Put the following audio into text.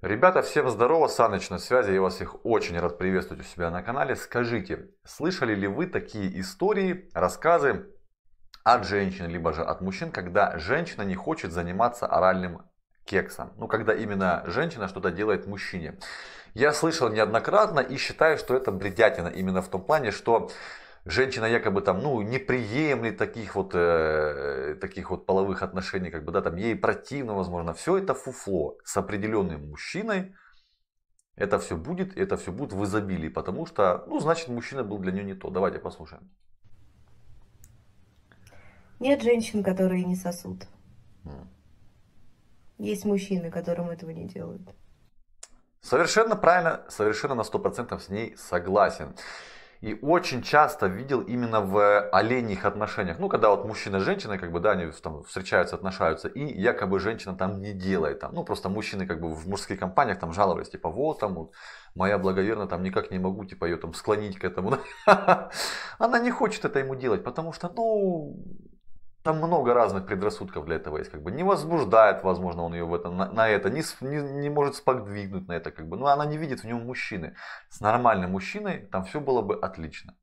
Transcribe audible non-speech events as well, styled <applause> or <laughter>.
Ребята, всем здорово, Саныч на связи, я вас их очень рад приветствовать у себя на канале. Скажите, слышали ли вы такие истории, рассказы от женщин, либо же от мужчин, когда женщина не хочет заниматься оральным кексом? Ну, когда именно женщина что-то делает мужчине. Я слышал неоднократно и считаю, что это бредятина именно в том плане, что женщина якобы там, ну, не приемлет таких вот, э, таких вот половых отношений, как бы, да, там ей противно, возможно. Все это фуфло с определенным мужчиной. Это все будет, это все будет в изобилии, потому что, ну, значит, мужчина был для нее не то. Давайте послушаем. Нет женщин, которые не сосут. Есть мужчины, которым этого не делают. Совершенно правильно, совершенно на 100% с ней согласен. И очень часто видел именно в оленьих отношениях. Ну, когда вот мужчина и женщина, как бы, да, они там встречаются, отношаются, и якобы женщина там не делает. Там, ну, просто мужчины как бы в мужских компаниях там жаловались, типа, вот там вот, моя благоверная там никак не могу, типа, ее там склонить к этому. <laughs> Она не хочет это ему делать, потому что, ну, там много разных предрассудков для этого есть. Как бы не возбуждает, возможно, он ее в этом на, на это, не, не, не может сподвигнуть на это. Как бы. Но она не видит в нем мужчины. С нормальным мужчиной там все было бы отлично.